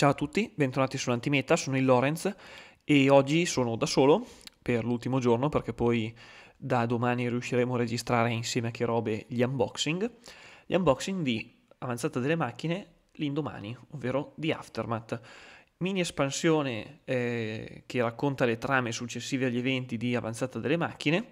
Ciao a tutti, bentornati su Antimeta, sono il Lorenz e oggi sono da solo per l'ultimo giorno perché poi da domani riusciremo a registrare insieme a che robe gli unboxing. Gli unboxing di Avanzata delle macchine l'indomani, ovvero di Aftermath. Mini espansione eh, che racconta le trame successive agli eventi di Avanzata delle macchine.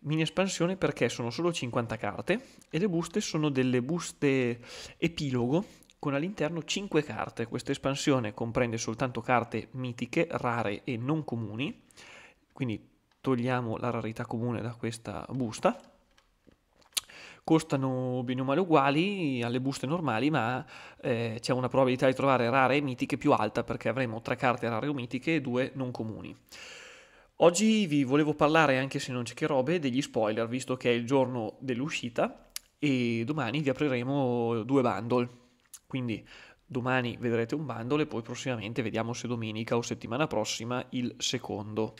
Mini espansione perché sono solo 50 carte e le buste sono delle buste epilogo con all'interno 5 carte. Questa espansione comprende soltanto carte mitiche, rare e non comuni, quindi togliamo la rarità comune da questa busta. Costano bene o male uguali alle buste normali, ma eh, c'è una probabilità di trovare rare e mitiche più alta perché avremo 3 carte rare o mitiche e 2 non comuni. Oggi vi volevo parlare, anche se non c'è che robe, degli spoiler, visto che è il giorno dell'uscita e domani vi apriremo due bundle quindi domani vedrete un bundle e poi prossimamente vediamo se domenica o settimana prossima il secondo.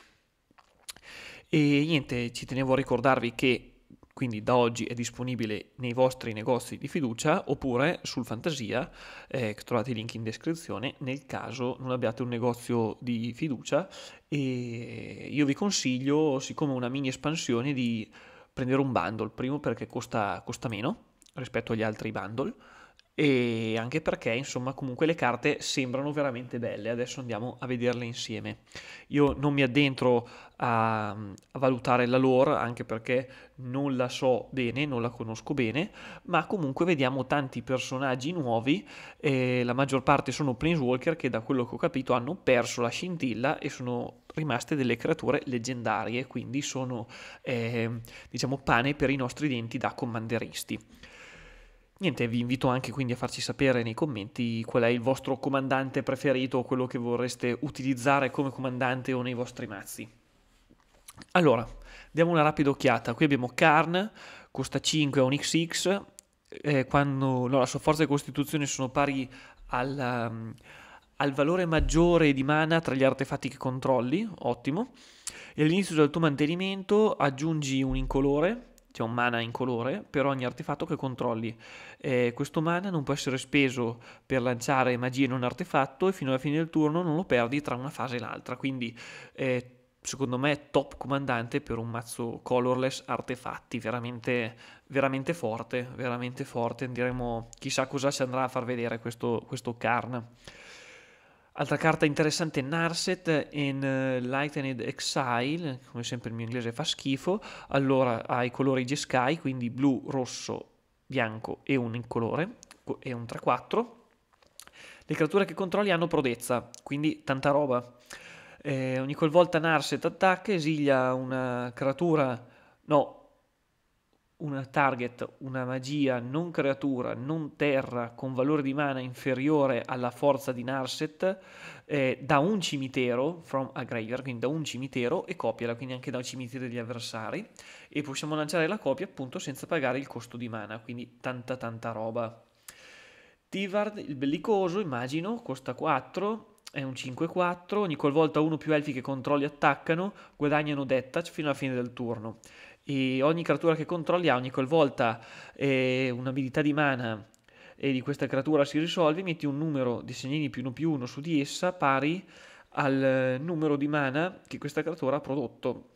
E niente, ci tenevo a ricordarvi che quindi da oggi è disponibile nei vostri negozi di fiducia oppure sul Fantasia, eh, trovate il link in descrizione nel caso non abbiate un negozio di fiducia e io vi consiglio, siccome una mini espansione, di prendere un bundle, primo perché costa, costa meno rispetto agli altri bundle, e anche perché insomma comunque le carte sembrano veramente belle adesso andiamo a vederle insieme io non mi addentro a, a, valutare la lore anche perché non la so bene non la conosco bene ma comunque vediamo tanti personaggi nuovi eh, la maggior parte sono planeswalker che da quello che ho capito hanno perso la scintilla e sono rimaste delle creature leggendarie quindi sono eh, diciamo pane per i nostri denti da commanderisti Niente, vi invito anche quindi a farci sapere nei commenti qual è il vostro comandante preferito o quello che vorreste utilizzare come comandante o nei vostri mazzi. Allora, diamo una rapida occhiata. Qui abbiamo Karn, costa 5, è un XX, eh, quando no, la sua forza e costituzione sono pari alla, um, al valore maggiore di mana tra gli artefatti che controlli, ottimo. E all'inizio del tuo mantenimento aggiungi un incolore c'è un mana in colore per ogni artefatto che controlli. Eh, questo mana non può essere speso per lanciare magie in un artefatto e fino alla fine del turno non lo perdi tra una fase e l'altra. Quindi eh, secondo me è top comandante per un mazzo colorless artefatti, veramente, veramente forte, veramente forte. Andremo, chissà cosa ci andrà a far vedere questo, questo Karn. Altra carta interessante è Narset in uh, Lightened Exile, come sempre il mio inglese fa schifo, allora ha i colori G-Sky, quindi blu, rosso, bianco e un incolore, e un 3-4. Le creature che controlli hanno prodezza, quindi tanta roba. Eh, ogni qualvolta Narset attacca, esilia una creatura, no, una target, una magia non creatura, non terra, con valore di mana inferiore alla forza di Narset, eh, da un cimitero, from a graveyard, quindi da un cimitero, e copiala, quindi anche da un cimitero degli avversari, e possiamo lanciare la copia appunto senza pagare il costo di mana, quindi tanta tanta roba. Tivard, il bellicoso, immagino, costa 4, è un 5-4, ogni qualvolta uno più elfi che controlli attaccano guadagnano detach fino alla fine del turno. E ogni creatura che controlli ha ogni qualvolta eh, un'abilità di mana e di questa creatura si risolve, metti un numero di segnini più 1 più 1 su di essa pari al eh, numero di mana che questa creatura ha prodotto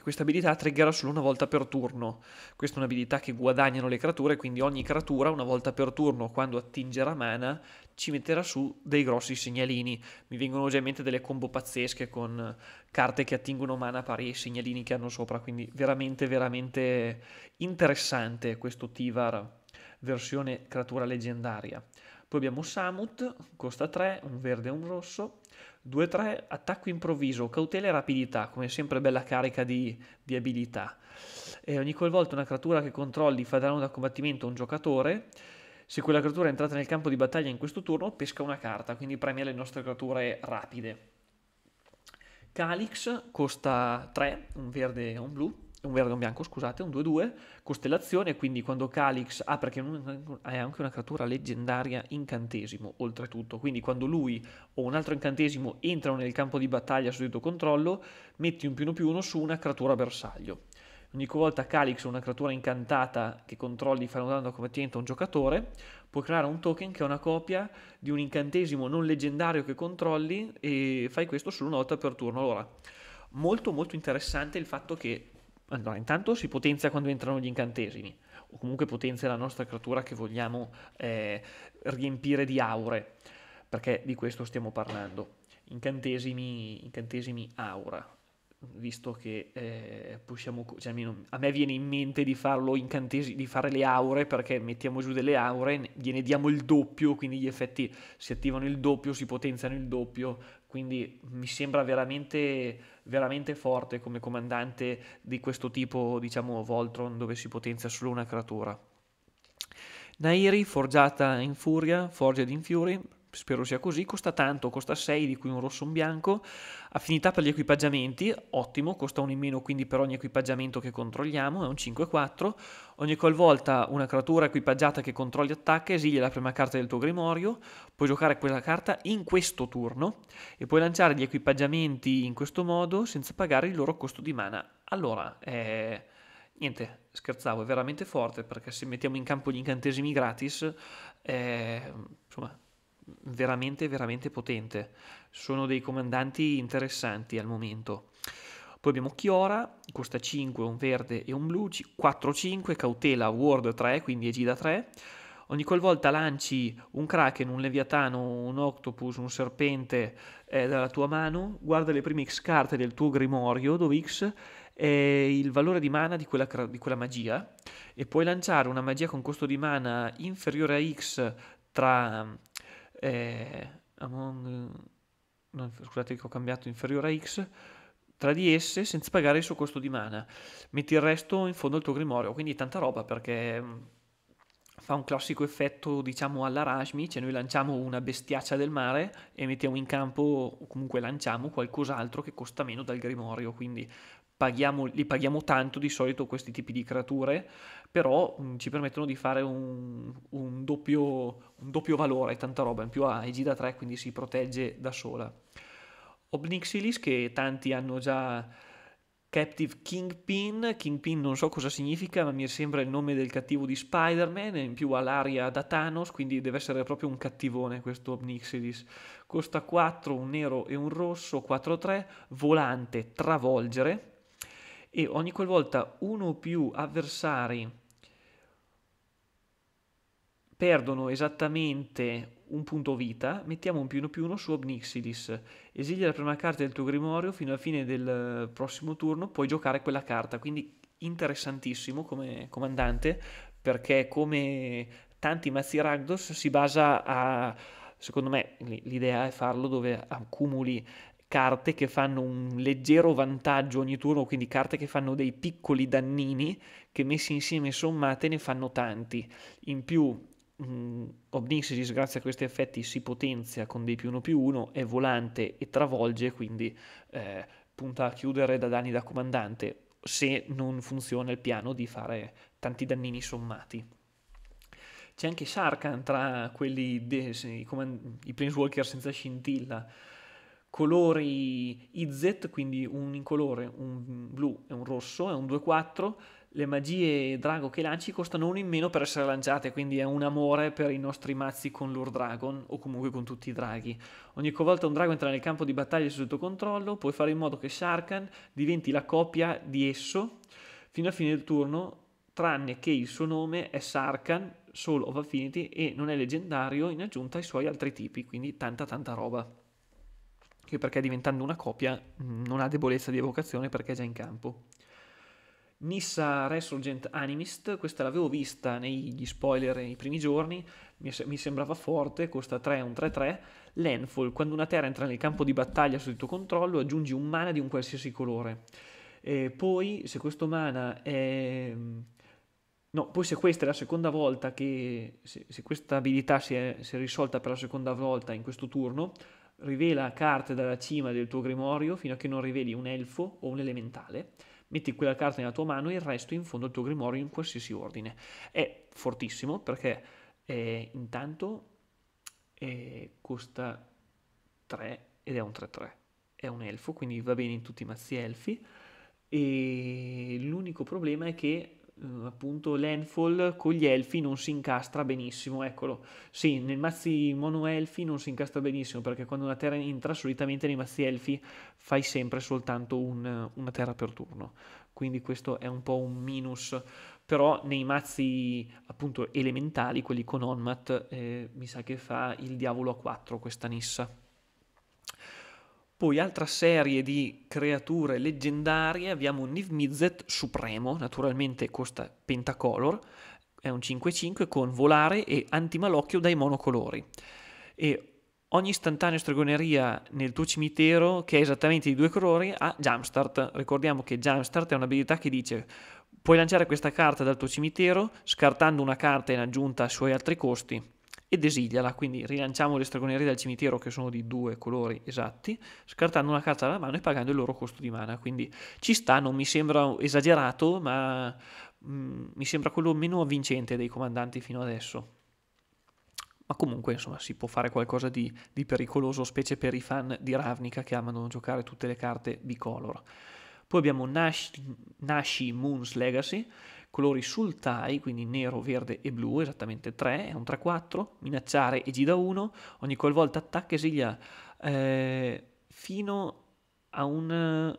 questa abilità triggerà solo una volta per turno. Questa è un'abilità che guadagnano le creature, quindi ogni creatura una volta per turno, quando attingerà mana, ci metterà su dei grossi segnalini. Mi vengono già in mente delle combo pazzesche con carte che attingono mana pari ai segnalini che hanno sopra, quindi veramente veramente interessante questo Tivar versione creatura leggendaria. Poi abbiamo Samut, costa 3, un verde e un rosso. 2-3, attacco improvviso, cautela e rapidità, come sempre bella carica di, di abilità. E ogni qualvolta una creatura che controlli fa danno da combattimento a un giocatore, se quella creatura è entrata nel campo di battaglia in questo turno, pesca una carta, quindi premia le nostre creature rapide. Calix costa 3, un verde e un blu un verde e un bianco, scusate, un 2-2, costellazione, quindi quando Calix, ah perché è anche una creatura leggendaria incantesimo, oltretutto, quindi quando lui o un altro incantesimo entrano nel campo di battaglia sotto controllo, metti un più 1 più 1 su una creatura bersaglio. Ogni volta Calix o una creatura incantata che controlli fa un danno a combattimento a un giocatore, puoi creare un token che è una copia di un incantesimo non leggendario che controlli e fai questo solo una volta per turno. Allora, molto molto interessante il fatto che allora, intanto si potenzia quando entrano gli incantesimi, o comunque potenzia la nostra creatura che vogliamo eh, riempire di aure, perché di questo stiamo parlando. Incantesimi, incantesimi aura, visto che eh, possiamo, cioè, a me viene in mente di, farlo incantesi, di fare le aure perché mettiamo giù delle aure, gliene diamo il doppio, quindi gli effetti si attivano il doppio, si potenziano il doppio, quindi mi sembra veramente, veramente forte come comandante di questo tipo, diciamo, Voltron, dove si potenzia solo una creatura. Nairi, forgiata in furia, forged in fury, spero sia così, costa tanto, costa 6 di cui un rosso e un bianco, affinità per gli equipaggiamenti, ottimo, costa 1 in meno quindi per ogni equipaggiamento che controlliamo, è un 5-4, ogni qualvolta una creatura equipaggiata che controlli attacca esilia la prima carta del tuo grimorio, puoi giocare quella carta in questo turno e puoi lanciare gli equipaggiamenti in questo modo senza pagare il loro costo di mana. Allora, eh, niente, scherzavo, è veramente forte perché se mettiamo in campo gli incantesimi gratis, eh, insomma veramente, veramente potente. Sono dei comandanti interessanti al momento. Poi abbiamo Chiora, costa 5, un verde e un blu, 4-5, cautela, ward 3, quindi da 3. Ogni qualvolta lanci un Kraken, un Leviatano, un Octopus, un Serpente eh, dalla tua mano, guarda le prime X carte del tuo Grimorio, dove X è il valore di mana di quella, di quella magia, e puoi lanciare una magia con costo di mana inferiore a X tra eh, among, no, scusate che ho cambiato inferiore a x, tra di esse senza pagare il suo costo di mana. Metti il resto in fondo al tuo grimorio, quindi tanta roba perché mm, fa un classico effetto diciamo all'Arasmi, cioè noi lanciamo una bestiaccia del mare e mettiamo in campo o comunque lanciamo qualcos'altro che costa meno dal grimorio, quindi paghiamo, li paghiamo tanto di solito questi tipi di creature, però mh, mm, ci permettono di fare un, un, doppio, un doppio valore, tanta roba, in più ha Egida 3 quindi si protegge da sola. Obnixilis che tanti hanno già Captive Kingpin, Kingpin non so cosa significa ma mi sembra il nome del cattivo di Spider-Man in più ha l'aria da Thanos quindi deve essere proprio un cattivone questo Obnixidis. Costa 4, un nero e un rosso, 4-3, volante, travolgere e ogni qualvolta uno o più avversari perdono esattamente un punto vita, mettiamo un più uno più uno su Obnixidis. Esilia la prima carta del tuo grimorio fino alla fine del eh, prossimo turno, puoi giocare quella carta. Quindi interessantissimo come comandante, perché come tanti mazzi Ragdos si basa a... Secondo me l'idea è farlo dove accumuli carte che fanno un leggero vantaggio ogni turno, quindi carte che fanno dei piccoli dannini che messi insieme e sommate ne fanno tanti. In più Mm, Obnixis grazie a questi effetti si potenzia con dei più 1 più 1, è volante e travolge, quindi eh, punta a chiudere da danni da comandante se non funziona il piano di fare tanti dannini sommati. C'è anche Sharkan tra quelli de, i, comand- i Planeswalker senza scintilla, colori IZ, quindi un incolore, un blu e un rosso, è un 2-4, le magie drago che lanci costano uno in meno per essere lanciate, quindi è un amore per i nostri mazzi con l'Ur Dragon o comunque con tutti i draghi. Ogni volta un drago entra nel campo di battaglia sotto controllo, puoi fare in modo che Sharkan diventi la copia di esso fino a fine del turno, tranne che il suo nome è Sarkan, solo of Affinity, e non è leggendario in aggiunta ai suoi altri tipi, quindi tanta tanta roba. Che perché diventando una copia mm, non ha debolezza di evocazione perché è già in campo. Nissa Resurgent Animist, questa l'avevo vista negli spoiler nei primi giorni, mi, sembrava forte, costa 3, un 3-3. Landfall, quando una terra entra nel campo di battaglia sotto il tuo controllo, aggiungi un mana di un qualsiasi colore. E poi, se questo mana è... No, poi se questa è la seconda volta che... Se, se questa abilità si è, si è risolta per la seconda volta in questo turno, rivela carte dalla cima del tuo grimorio fino a che non riveli un elfo o un elementale metti quella carta nella tua mano e il resto in fondo al tuo grimorio in qualsiasi ordine. È fortissimo perché eh, intanto eh, costa 3 ed è un 3-3, è un elfo, quindi va bene in tutti i mazzi elfi e l'unico problema è che eh, appunto l'Enfall con gli elfi non si incastra benissimo, eccolo. Sì, nei mazzi mono-elfi non si incastra benissimo perché quando una terra entra solitamente nei mazzi elfi fai sempre soltanto un, una terra per turno, quindi questo è un po' un minus. Però nei mazzi appunto elementali, quelli con Onmat, eh, mi sa che fa il diavolo a 4 questa Nissa. Poi altra serie di creature leggendarie, abbiamo Niv-Mizzet Supremo, naturalmente costa pentacolor, è un 5-5 con volare e antimalocchio dai monocolori. E ogni istantanea stregoneria nel tuo cimitero, che è esattamente di due colori, ha Jumpstart. Ricordiamo che Jumpstart è un'abilità che dice puoi lanciare questa carta dal tuo cimitero scartando una carta in aggiunta ai suoi altri costi ed esiliala, quindi rilanciamo le stregonerie dal cimitero che sono di due colori esatti, scartando una carta dalla mano e pagando il loro costo di mana, quindi ci sta, non mi sembra esagerato, ma mh, mm, mi sembra quello meno avvincente dei comandanti fino adesso. Ma comunque, insomma, si può fare qualcosa di, di pericoloso, specie per i fan di Ravnica che amano giocare tutte le carte bicolor. Poi abbiamo Nash, Nashi Moon's Legacy, colori sul tie, quindi nero, verde e blu, esattamente 3, è un 3-4, minacciare e gira 1, ogni qualvolta attacca esilia eh, fino a un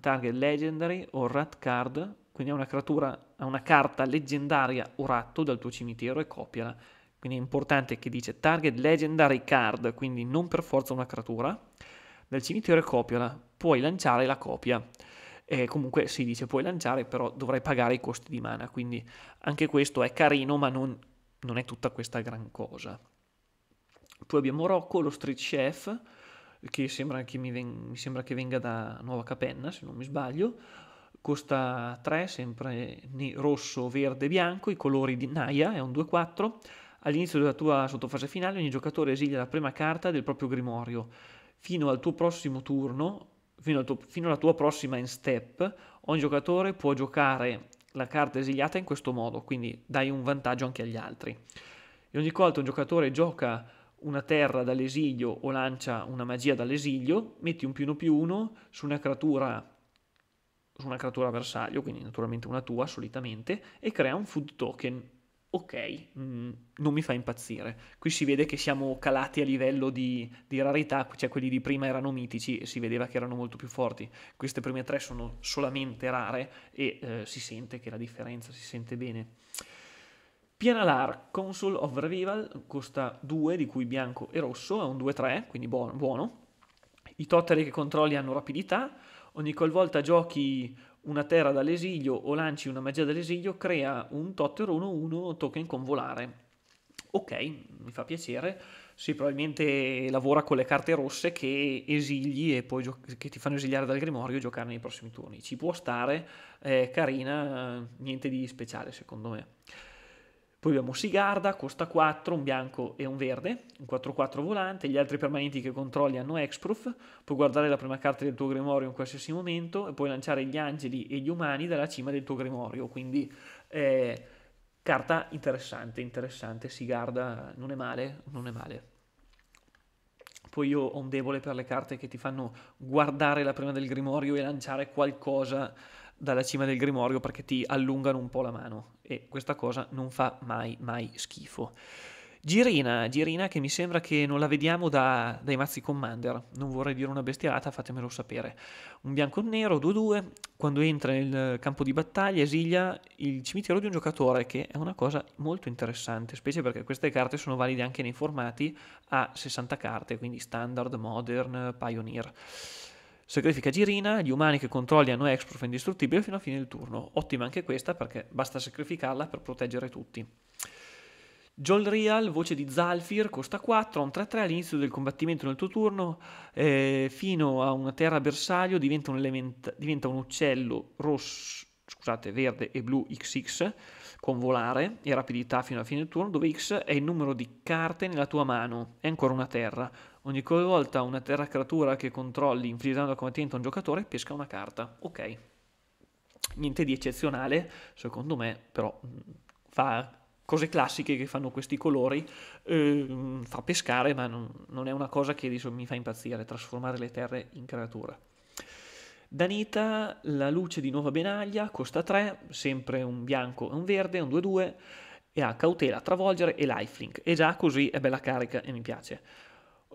target legendary o rat card, quindi a una, creatura, a una carta leggendaria o ratto dal tuo cimitero e copiala. Quindi è importante che dice target legendary card, quindi non per forza una creatura, dal cimitero e copiala, puoi lanciare la copia eh, comunque si dice puoi lanciare, però dovrai pagare i costi di mana, quindi anche questo è carino, ma non, non è tutta questa gran cosa. Poi abbiamo Rocco, lo street chef, che, sembra che mi, ven- mi sembra che venga da Nuova Capenna, se non mi sbaglio, costa 3, sempre rosso, verde, bianco, i colori di Naya, è un 2-4. All'inizio della tua sottofase finale ogni giocatore esilia la prima carta del proprio grimorio. Fino al tuo prossimo turno fino, tuo, fino alla tua prossima in step, ogni giocatore può giocare la carta esiliata in questo modo, quindi dai un vantaggio anche agli altri. E ogni volta un giocatore gioca una terra dall'esilio o lancia una magia dall'esilio, metti un più uno più uno su una creatura su una creatura bersaglio, quindi naturalmente una tua solitamente, e crea un food token ok, mh, mm, non mi fa impazzire. Qui si vede che siamo calati a livello di, di, rarità, cioè quelli di prima erano mitici e si vedeva che erano molto più forti. Queste prime tre sono solamente rare e eh, si sente che la differenza si sente bene. Pianalar Console of Revival costa 2, di cui bianco e rosso, è un 2-3, quindi buono. I totteri che controlli hanno rapidità, ogni qualvolta giochi una terra dall'esilio o lanci una magia dall'esilio, crea un Totter 1-1 token con volare. Ok, mi fa piacere. Sì, probabilmente lavora con le carte rosse che esili e poi gio- che ti fanno esiliare dal grimorio e giocare nei prossimi turni. Ci può stare, eh, carina, niente di speciale secondo me. Poi abbiamo Sigarda, costa 4, un bianco e un verde, un 4-4 volante, gli altri permanenti che controlli hanno Exproof, puoi guardare la prima carta del tuo grimorio in qualsiasi momento e puoi lanciare gli angeli e gli umani dalla cima del tuo grimorio, quindi eh, carta interessante, interessante, Sigarda non è male, non è male. Poi io ho un debole per le carte che ti fanno guardare la prima del grimorio e lanciare qualcosa dalla cima del grimorio perché ti allungano un po' la mano e questa cosa non fa mai, mai schifo. Girina, Girina che mi sembra che non la vediamo da, dai mazzi Commander, non vorrei dire una bestialata, fatemelo sapere. Un bianco e nero, 2-2, quando entra nel campo di battaglia esilia il cimitero di un giocatore, che è una cosa molto interessante, specie perché queste carte sono valide anche nei formati a 60 carte, quindi standard, modern, pioneer. Sacrifica Girina, gli umani che controlli hanno Exprof indistruttibile fino a fine del turno. Ottima anche questa perché basta sacrificarla per proteggere tutti. Jolreal, voce di Zalfir, costa 4, un 3-3 all'inizio del combattimento nel tuo turno, eh, fino a una terra bersaglio, diventa un, element, diventa un uccello rosso, scusate, verde e blu XX con volare e rapidità fino a fine del turno, dove X è il numero di carte nella tua mano, è ancora una terra. Ogni volta una terra creatura che controlli infliggendo a un giocatore pesca una carta. Ok. Niente di eccezionale, secondo me, però mm, fa cose classiche che fanno questi colori, eh, fa pescare, ma non, non, è una cosa che diciamo, mi fa impazzire, trasformare le terre in creatura. Danita, la luce di Nuova Benaglia, costa 3, sempre un bianco e un verde, un 2-2, e ha cautela, travolgere e lifelink. E già così è bella carica e mi piace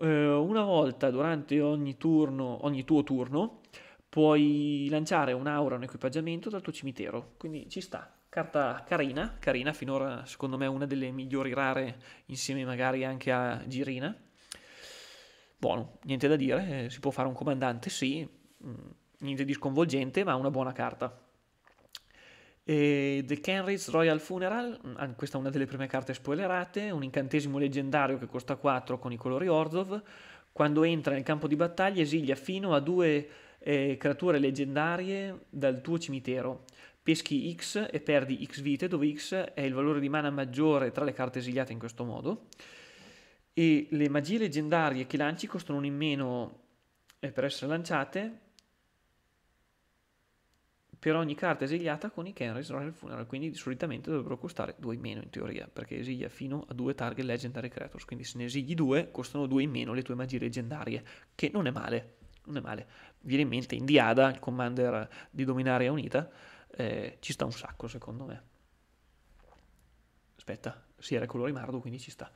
eh, una volta durante ogni, turno, ogni tuo turno puoi lanciare un'aura, un equipaggiamento dal tuo cimitero, quindi ci sta. Carta carina, carina, finora secondo me una delle migliori rare insieme magari anche a Girina. Buono, niente da dire, eh, si può fare un comandante, sì, mm, niente di sconvolgente, ma una buona carta. E The Kenrich Royal Funeral, mm, questa è una delle prime carte spoilerate, un incantesimo leggendario che costa 4 con i colori Orzov, quando entra nel campo di battaglia esilia fino a due eh, creature leggendarie dal tuo cimitero. Peschi X e perdi X vite, dove X è il valore di mana maggiore tra le carte esiliate in questo modo. E le magie leggendarie che lanci costano un in meno eh, per essere lanciate, per ogni carta esiliata con i Kenris Royal Funeral, quindi solitamente dovrebbero costare 2 in meno in teoria, perché esilia fino a 2 target Legendary Creators, quindi se ne esigli 2 costano 2 in meno le tue magie leggendarie, che non è male, non è male. Viene in mente Indiada, il commander di Dominaria Unita, eh, ci sta un sacco secondo me. Aspetta, si sì, era colore mardo, quindi ci sta.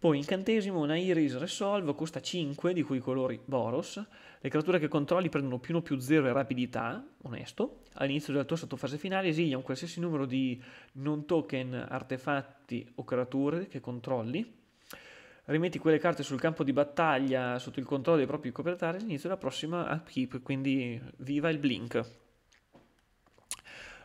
Poi incantesimo, una Iris Resolve, costa 5, di cui i colori Boros. Le creature che controlli prendono più 1 più 0 e rapidità, onesto. All'inizio della tua sottofase finale esilia un qualsiasi numero di non token, artefatti o creature che controlli. Rimetti quelle carte sul campo di battaglia sotto il controllo dei propri proprietari all'inizio della prossima upkeep, quindi viva il blink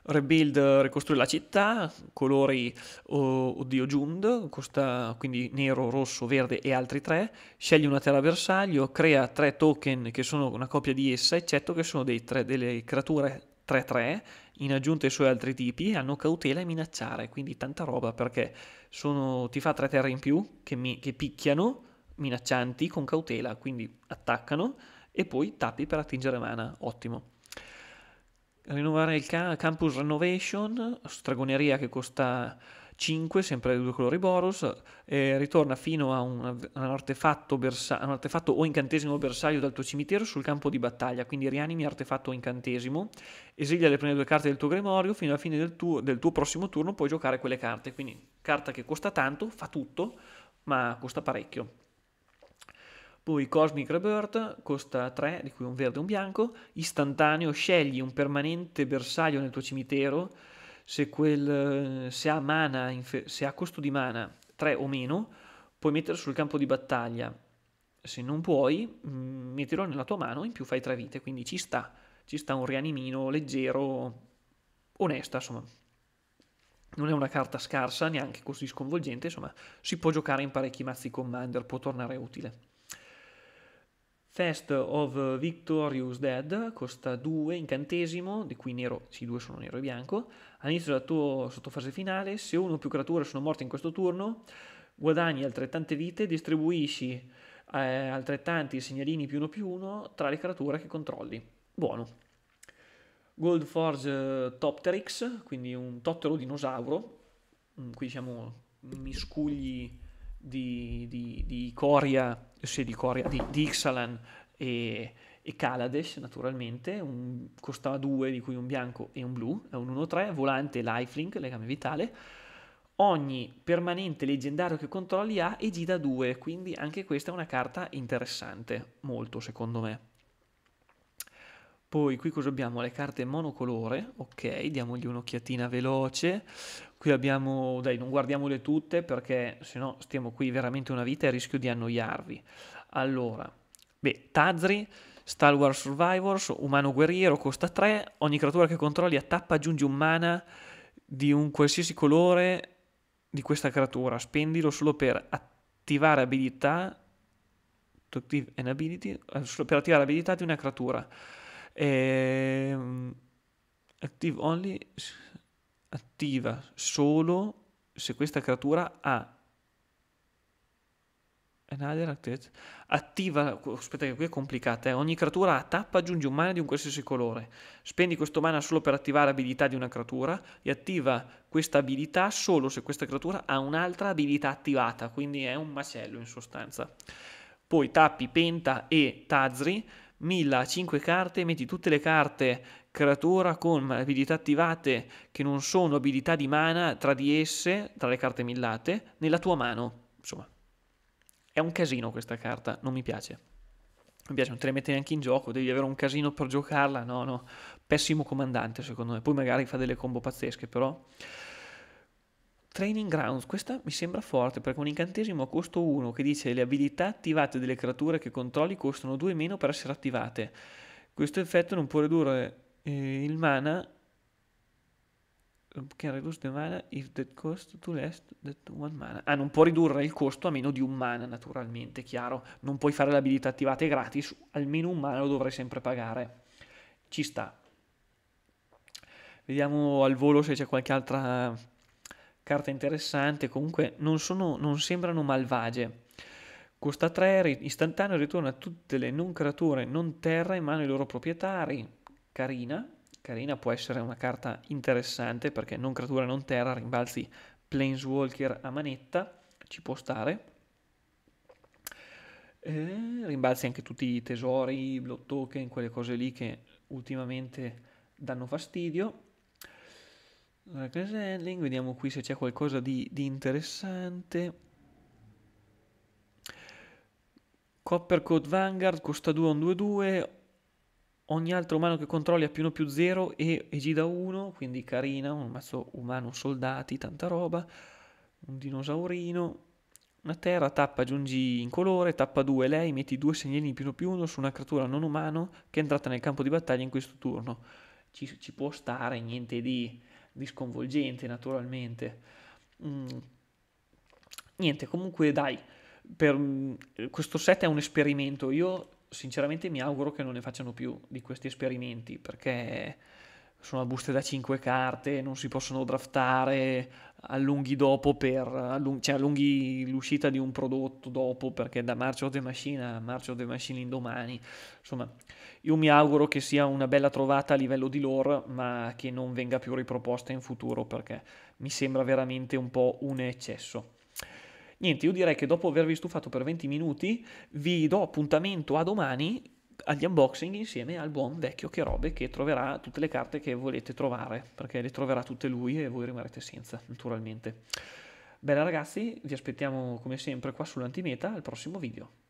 rebuild, ricostruire la città, colori oh, Oddio Jund, costa quindi nero, rosso, verde e altri tre, scegli una terra bersaglio, crea tre token che sono una copia di essa, eccetto che sono tre, delle creature 3-3 in aggiunta ai suoi altri tipi hanno cautela e minacciare quindi tanta roba perché sono, ti fa tre terre in più che, mi, che picchiano minaccianti con cautela quindi attaccano e poi tappi per attingere mana ottimo rinnovare il ca- Campus Renovation, Stragoneria che costa 5, sempre due colori Boros, eh, ritorna fino a un, un, artefatto bersa- un, artefatto o incantesimo bersaglio dal tuo cimitero sul campo di battaglia, quindi rianimi artefatto o incantesimo, esilia le prime due carte del tuo grimorio, fino alla fine del tuo, del tuo prossimo turno puoi giocare quelle carte, quindi carta che costa tanto, fa tutto, ma costa parecchio. Poi Cosmic Rebirth costa 3, di cui un verde e un bianco, istantaneo, scegli un permanente bersaglio nel tuo cimitero, se, quel, se, ha, mana, se ha costo di mana 3 o meno, puoi metterlo sul campo di battaglia. Se non puoi, mm, metterlo nella tua mano, in più fai 3 vite, quindi ci sta, ci sta un rianimino leggero, onesta, insomma. Non è una carta scarsa, neanche così sconvolgente, insomma, si può giocare in parecchi mazzi commander, può tornare utile. Fest of Victorious Dead costa 2 incantesimo, di cui nero, sì, due sono nero e bianco. All'inizio della tua sottofase finale, se uno o più creature sono morte in questo turno, guadagni altrettante vite, distribuisci eh, altrettanti segnalini più uno più uno tra le creature che controlli. Buono. Gold Forge eh, Topterix, quindi un tottero dinosauro, mm, qui diciamo miscugli di, di, di Coria, sì, di, Coria, di, di Ixalan e, e Calades naturalmente, un, costava due di cui un bianco e un blu, è un 1-3, volante lifelink, legame vitale, ogni permanente leggendario che controlli ha e gida 2, quindi anche questa è una carta interessante, molto secondo me. Poi qui cosa abbiamo? Le carte monocolore, ok, diamogli un'occhiatina veloce. Qui abbiamo, dai, non guardiamole tutte perché sennò stiamo qui veramente una vita e rischio di annoiarvi. Allora, beh, Tazri, Star Wars Survivors, Umano Guerriero, costa 3, ogni creatura che controlli a tappa aggiunge un mana di un qualsiasi colore di questa creatura, spendilo solo per attivare abilità, to active an ability, eh, per attivare abilità di una creatura è ehm, active only attiva solo se questa creatura ha attiva aspetta che qui è complicata eh. ogni creatura a tappa aggiunge un mana di un qualsiasi colore spendi questo mana solo per attivare abilità di una creatura e attiva questa abilità solo se questa creatura ha un'altra abilità attivata quindi è un macello in sostanza poi tappi Penta e Tazri Milla 5 carte, metti tutte le carte creatura con abilità attivate che non sono abilità di mana tra di esse, tra le carte millate, nella tua mano. Insomma, è un casino questa carta, non mi piace. Mi piace, non te le mette neanche in gioco, devi avere un casino per giocarla, no, no. Pessimo comandante secondo me, poi magari fa delle combo pazzesche, però... Training Grounds, questa mi sembra forte perché un incantesimo a costo 1 che dice le abilità attivate delle creature che controlli costano 2 meno per essere attivate. Questo effetto non può ridurre eh, il mana eh, can reduce the mana if that cost to less than one mana. Ah, non può ridurre il costo a meno di un mana, naturalmente, chiaro. Non puoi fare le abilità attivate gratis, almeno un mana lo dovrai sempre pagare. Ci sta. Vediamo al volo se c'è qualche altra carta interessante, comunque non, sono, non sembrano malvagie. Costa 3, istantaneo ritorna tutte le non creature non terra in mano ai loro proprietari. Carina, carina può essere una carta interessante perché non creatura non terra, rimbalzi Planeswalker a manetta, ci può stare. E rimbalzi anche tutti i tesori, blood token, quelle cose lì che ultimamente danno fastidio. Allora, vediamo qui se c'è qualcosa di, di interessante. Coppercoat Vanguard costa 2 on 2-2. Ogni altro umano che controlli ha più 1 più 0 e egida 1, quindi carina, un mazzo umano soldati, tanta roba. Un dinosaurino. Una terra, tappa, aggiungi in colore, tappa 2 lei, metti due segnalini più 1 più 1 su una creatura non umano che è entrata nel campo di battaglia in questo turno. Ci, ci può stare, niente di di sconvolgente naturalmente. Mm. Niente, comunque dai, per, mm, questo set è un esperimento, io sinceramente mi auguro che non ne facciano più di questi esperimenti perché sono buste da 5 carte, non si possono draftare, allunghi dopo per, allung- cioè allunghi l'uscita di un prodotto dopo perché da March of the Machine a March of the Machine l'indomani. Insomma, io mi auguro che sia una bella trovata a livello di lore, ma che non venga più riproposta in futuro perché mi sembra veramente un po' un eccesso. Niente, io direi che dopo avervi stufato per 20 minuti vi do appuntamento a domani agli unboxing insieme al buon vecchio che robe che troverà tutte le carte che volete trovare perché le troverà tutte lui e voi rimarrete senza naturalmente bene ragazzi vi aspettiamo come sempre qua sull'antimeta al prossimo video